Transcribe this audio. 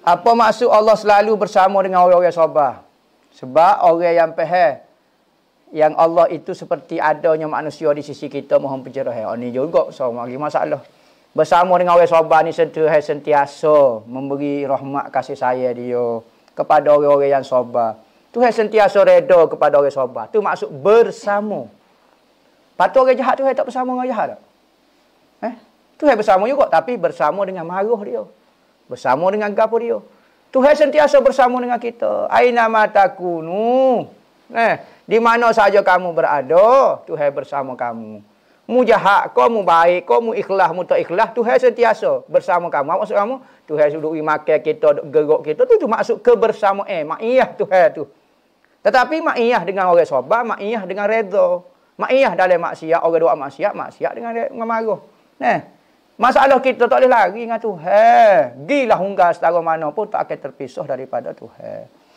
Apa maksud Allah selalu bersama dengan orang-orang sabar? Sebab orang yang pehe, yang Allah itu seperti adanya manusia di sisi kita mohon pencerahan. Oh, ini juga seorang lagi masalah. Bersama dengan orang sabar ni sentuh sentiasa memberi rahmat kasih sayang dia kepada orang-orang yang sabar. Tu sentiasa reda kepada orang sabar. Tu maksud bersama. Patu orang jahat tu tak bersama dengan jahat tak? Eh? Tu bersama juga tapi bersama dengan maruh dia bersama dengan gapo dia. Tuhan sentiasa bersama dengan kita. Aina matakunu. Eh, di mana saja kamu berada, Tuhan bersama kamu. Mu jahat, kau baik, kamu mu ikhlas, mu ikhlas, Tuhan sentiasa bersama kamu. maksud kamu? Tuhan duduk makan kita, duduk gerok kita. Itu maksud bersama Eh, ma'iyah Tuhan tu. Tetapi ma'iyah dengan orang sobat, ma'iyah dengan redha. Ma'iyah dalam maksiat, orang doa maksiat, maksiat dengan, dengan marah. Nah. Eh, Masalah kita tak boleh lari dengan Tuhan. Gilah unggah setara mana pun tak akan terpisah daripada Tuhan.